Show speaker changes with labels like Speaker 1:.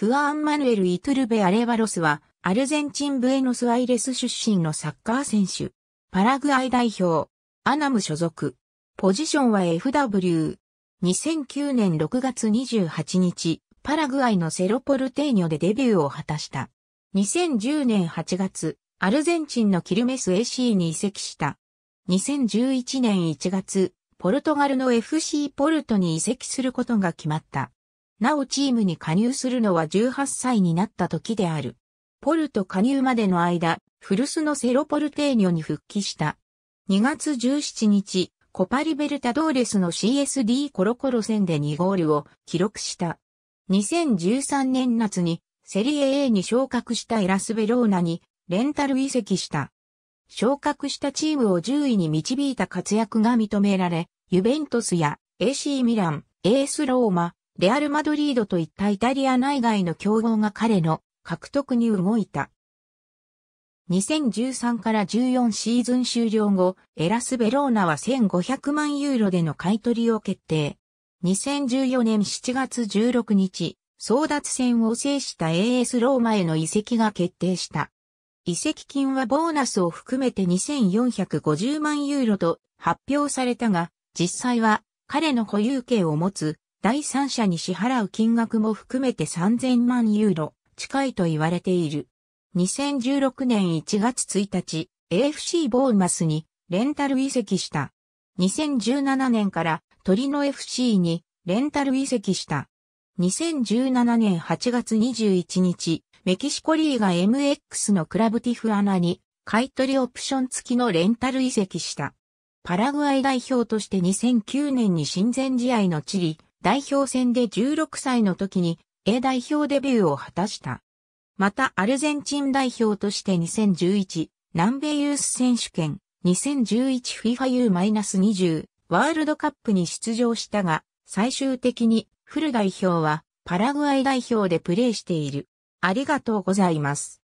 Speaker 1: フアン・マヌエル・イトゥルベ・アレバロスは、アルゼンチン・ブエノス・アイレス出身のサッカー選手。パラグアイ代表。アナム所属。ポジションは FW。2009年6月28日、パラグアイのセロポルテーニョでデビューを果たした。2010年8月、アルゼンチンのキルメス AC に移籍した。2011年1月、ポルトガルの FC ポルトに移籍することが決まった。なおチームに加入するのは18歳になった時である。ポルト加入までの間、古巣のセロポルテーニョに復帰した。2月17日、コパリベルタドーレスの CSD コロコロ戦で2ゴールを記録した。2013年夏にセリエ A に昇格したエラスベローナにレンタル移籍した。昇格したチームを10位に導いた活躍が認められ、ユベントスや AC ミラン、エースローマ、レアル・マドリードといったイタリア内外の競合が彼の獲得に動いた。2013から14シーズン終了後、エラス・ベローナは1500万ユーロでの買取を決定。2014年7月16日、争奪戦を制した AS ローマへの移籍が決定した。移籍金はボーナスを含めて2450万ユーロと発表されたが、実際は彼の保有権を持つ第三者に支払う金額も含めて3000万ユーロ近いと言われている。2016年1月1日、AFC ボーマスにレンタル移籍した。2017年から鳥の FC にレンタル移籍した。2017年8月21日、メキシコリーが MX のクラブティフアナに買い取りオプション付きのレンタル移籍した。パラグアイ代表として2009年に親善試合のチリ、代表戦で16歳の時に A 代表デビューを果たした。またアルゼンチン代表として2011南米ユース選手権 2011FIFAU-20 ワールドカップに出場したが、最終的にフル代表はパラグアイ代表でプレーしている。ありがとうございます。